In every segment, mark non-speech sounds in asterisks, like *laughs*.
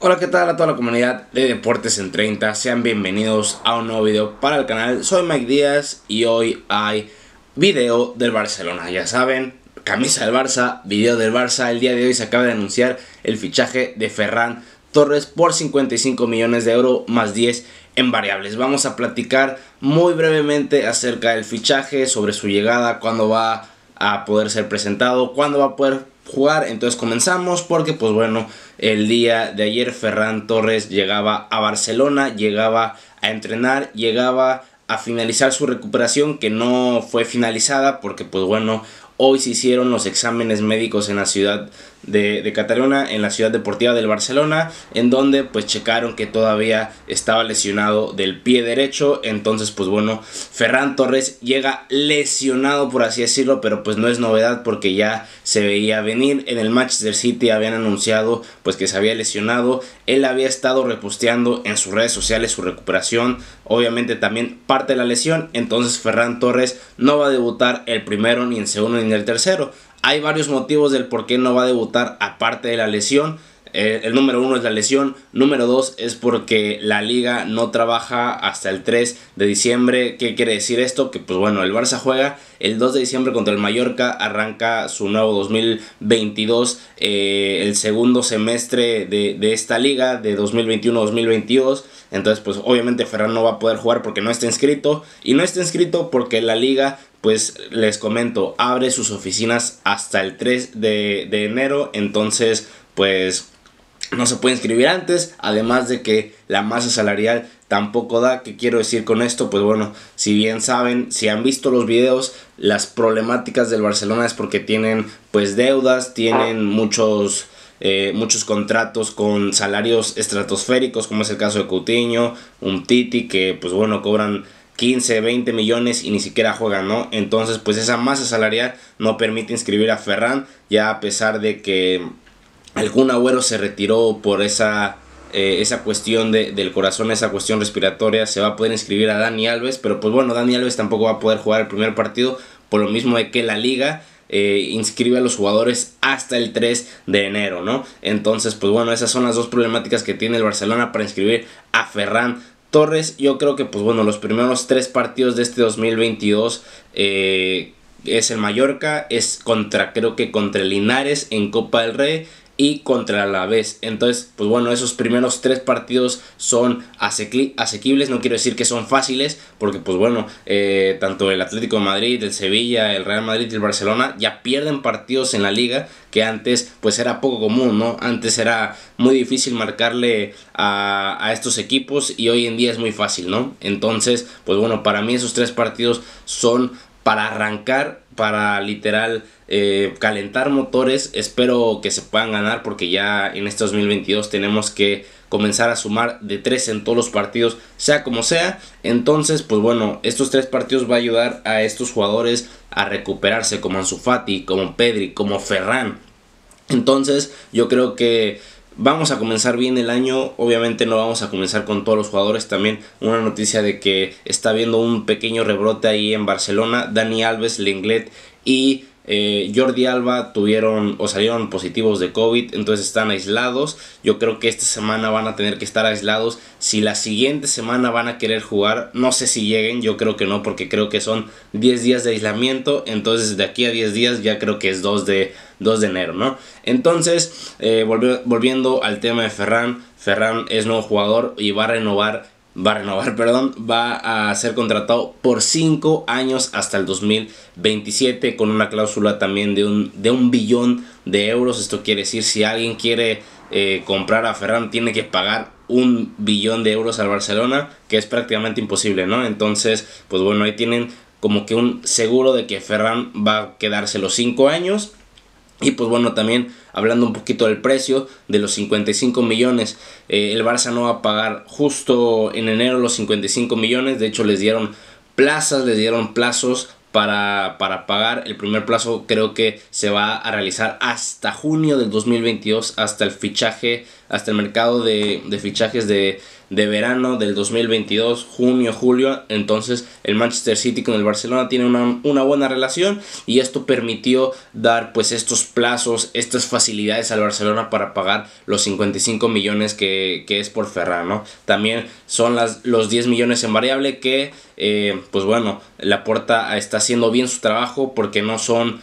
Hola, ¿qué tal a toda la comunidad de Deportes en 30? Sean bienvenidos a un nuevo video para el canal. Soy Mike Díaz y hoy hay video del Barcelona. Ya saben, camisa del Barça, video del Barça. El día de hoy se acaba de anunciar el fichaje de Ferran Torres por 55 millones de euros más 10 en variables. Vamos a platicar muy brevemente acerca del fichaje, sobre su llegada, cuándo va a poder ser presentado, cuándo va a poder jugar. Entonces comenzamos porque, pues bueno, el día de ayer Ferran Torres llegaba a Barcelona, llegaba a entrenar, llegaba a finalizar su recuperación que no fue finalizada porque pues bueno Hoy se hicieron los exámenes médicos en la ciudad de, Cataluña, en la ciudad deportiva del Barcelona, en donde pues checaron que todavía estaba lesionado del pie derecho. Entonces pues bueno, Ferran Torres llega lesionado por así decirlo, pero pues no es novedad porque ya se veía venir. En el Manchester City habían anunciado pues que se había lesionado. Él había estado reposteando en sus redes sociales su recuperación obviamente también parte de la lesión, entonces Ferran Torres no va a debutar el primero, ni el segundo, ni el tercero. Hay varios motivos del por qué no va a debutar aparte de la lesión. Eh, el número uno es la lesión, número dos es porque la liga no trabaja hasta el 3 de diciembre. ¿Qué quiere decir esto? Que pues bueno, el Barça juega el 2 de diciembre contra el Mallorca, arranca su nuevo 2022, eh, el segundo semestre de, esta liga, de 2021-2022. Entonces pues obviamente Ferran no va a poder jugar porque no está inscrito y no está inscrito porque la liga pues les comento, abre sus oficinas hasta el 3 de, de enero. Entonces pues no se puede inscribir antes, además de que la masa salarial tampoco da. ¿Qué quiero decir con esto? Pues bueno, si bien saben, si han visto los videos, las problemáticas del Barcelona es porque tienen pues deudas, tienen muchos... Eh, muchos contratos con salarios estratosféricos, como es el caso de Coutinho, un Titi, que pues bueno, cobran 15, 20 millones y ni siquiera juegan, ¿no? Entonces, pues esa masa salarial no permite inscribir a Ferran, ya a pesar de que algún agüero se retiró por esa, eh, esa cuestión del corazón, esa cuestión respiratoria, se va a poder inscribir a Dani Alves, pero pues bueno, Dani Alves tampoco va a poder jugar el primer partido, por lo mismo de que la liga eh, inscribe a los jugadores hasta el 3 de enero, ¿no? Entonces, pues bueno, esas son las dos problemáticas que tiene el Barcelona para inscribir a Ferran Torres. Yo creo que, pues bueno, los primeros tres partidos de este 2022 eh, es el Mallorca, es contra, creo que contra Linares en Copa del Rey, y contra la vez. Entonces, pues bueno, esos primeros tres partidos son asequibles, no quiero decir que son fáciles, porque pues bueno, eh, tanto el Atlético de Madrid, el Sevilla, el Real Madrid y el Barcelona ya pierden partidos en la liga que antes pues era poco común, ¿no? Antes era muy difícil marcarle a, a estos equipos y hoy en día es muy fácil, ¿no? Entonces, pues bueno, para mí esos tres partidos son para arrancar para literal eh, calentar motores. Espero que se puedan ganar porque ya en este 2022 tenemos que comenzar a sumar de 3 en todos los partidos, sea como sea. Entonces, pues bueno, estos tres partidos va a ayudar a estos jugadores a recuperarse como Anzufati, como Pedri, como Ferran. Entonces, yo creo que Vamos a comenzar bien el año, obviamente no vamos a comenzar con todos los jugadores, también una noticia de que está habiendo un pequeño rebrote ahí en Barcelona, Dani Alves, Linglet y eh, Jordi Alba tuvieron o salieron positivos de COVID, entonces están aislados. Yo creo que esta semana van a tener que estar aislados. Si la siguiente semana van a querer jugar, no sé si lleguen, yo creo que no, porque creo que son 10 días de aislamiento. Entonces de aquí a 10 días ya creo que es 2 de 2 de enero, ¿no? Entonces, eh, volviendo al tema de Ferran, Ferran es nuevo jugador y va a renovar va a renovar, *laughs* perdón, va a ser contratado por 5 años hasta el 2027 con una cláusula también de un, de un billón de euros. Esto quiere decir si alguien quiere eh, comprar a Ferran tiene que pagar un billón de euros al Barcelona, que es prácticamente imposible, ¿no? Entonces, pues bueno, ahí tienen como que un seguro de que Ferran va a quedarse los 5 años y pues bueno, también hablando un poquito del precio de los 55 millones, eh, el Barça no va a pagar justo en enero los 55 millones, de hecho les dieron plazas, les dieron plazos para, para, pagar. El primer plazo creo que se va a realizar hasta junio del 2022, hasta el fichaje, hasta el mercado de, de fichajes de, de verano del 2022, junio, julio. Entonces el Manchester City con el Barcelona tiene una, buena relación y esto permitió dar pues estos plazos, estas facilidades al Barcelona para pagar los 55 millones que, es por Ferran, ¿no? También son las, los 10 millones en variable que eh, pues bueno, la puerta está haciendo bien su trabajo porque no son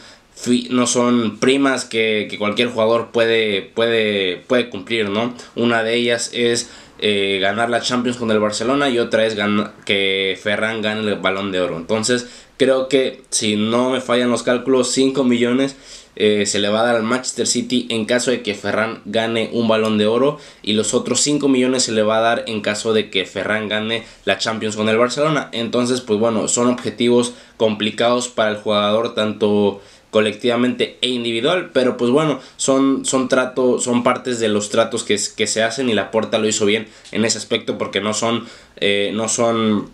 no son primas que, cualquier jugador puede, puede, puede cumplir, ¿no? Una de ellas es eh, ganar la Champions con el Barcelona y otra es que Ferran gane el balón de oro. Entonces creo que si no me fallan los cálculos, 5 millones eh, se le va a dar al Manchester City en caso de que Ferran gane un balón de oro y los otros 5 millones se le va a dar en caso de que Ferran gane la Champions con el Barcelona. Entonces, pues bueno, son objetivos complicados para el jugador tanto colectivamente e individual, pero pues bueno, son, son, son partes de los tratos que, se hacen y la puerta lo hizo bien en ese aspecto porque no son, eh, no son,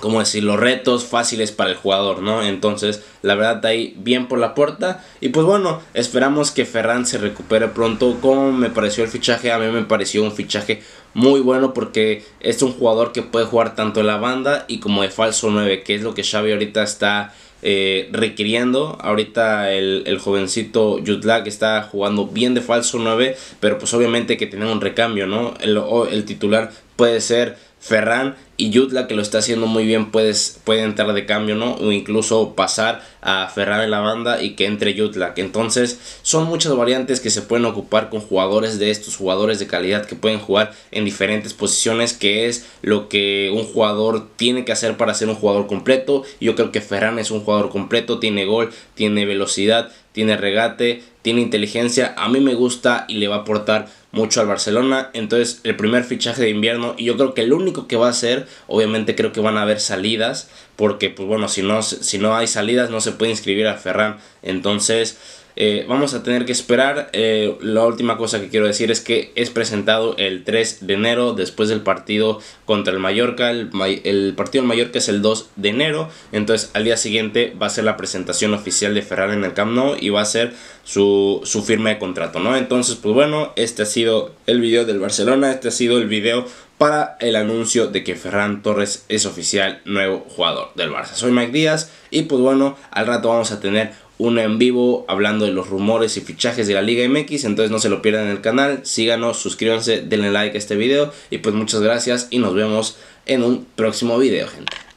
como decir, los retos fáciles para el jugador, ¿no? Entonces, la verdad, ahí bien por la puerta y pues bueno, esperamos que Ferran se recupere pronto. ¿Cómo me pareció el fichaje? A mí me pareció un fichaje muy bueno porque es un jugador que puede jugar tanto en la banda y como de falso 9, que es lo que Xavi ahorita está eh, requiriendo. Ahorita el, el jovencito Jutla que está jugando bien de falso 9, pero pues obviamente que tiene un recambio, ¿no? El, el titular puede ser Ferran y Yutla que lo está haciendo muy bien puedes, puede entrar de cambio, ¿no? O incluso pasar a Ferran en la banda y que entre Yutla Entonces son muchas variantes que se pueden ocupar con jugadores de estos, jugadores de calidad que pueden jugar en diferentes posiciones, que es lo que un jugador tiene que hacer para ser un jugador completo. Yo creo que Ferran es un jugador completo, tiene gol, tiene velocidad, tiene regate, tiene inteligencia, a mí me gusta y le va a aportar mucho al Barcelona. Entonces, el primer fichaje de invierno, y yo creo que el único que va a ser, obviamente creo que van a haber salidas, porque pues bueno, si no, si no hay salidas no se puede inscribir a Ferran. Entonces eh, vamos a tener que esperar. Eh, la última cosa que quiero decir es que es presentado el 3 de enero después del partido contra el Mallorca. El, partido del Mallorca es el 2 de enero. Entonces al día siguiente va a ser la presentación oficial de Ferran en el Camp Nou y va a ser su, su firma de contrato. ¿no? Entonces pues bueno, este ha sido el video del Barcelona. Este ha sido el video para el anuncio de que Ferran Torres es oficial nuevo jugador del Barça. Soy Mike Díaz y pues bueno, al rato vamos a tener uno en vivo hablando de los rumores y fichajes de la Liga MX, entonces no se lo pierdan en el canal, síganos, suscríbanse, denle like a este video y pues muchas gracias y nos vemos en un próximo video, gente.